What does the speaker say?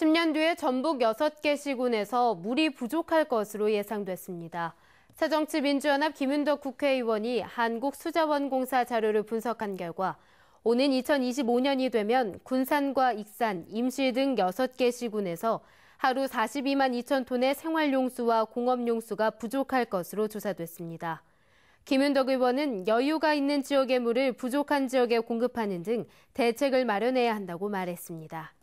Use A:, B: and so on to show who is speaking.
A: 10년 뒤에 전북 6개 시군에서 물이 부족할 것으로 예상됐습니다. 새정치민주연합 김윤덕 국회의원이 한국수자원공사 자료를 분석한 결과 오는 2025년이 되면 군산과 익산, 임실 등 6개 시군에서 하루 42만 2천 톤의 생활용수와 공업용수가 부족할 것으로 조사됐습니다. 김윤덕 의원은 여유가 있는 지역의 물을 부족한 지역에 공급하는 등 대책을 마련해야 한다고 말했습니다.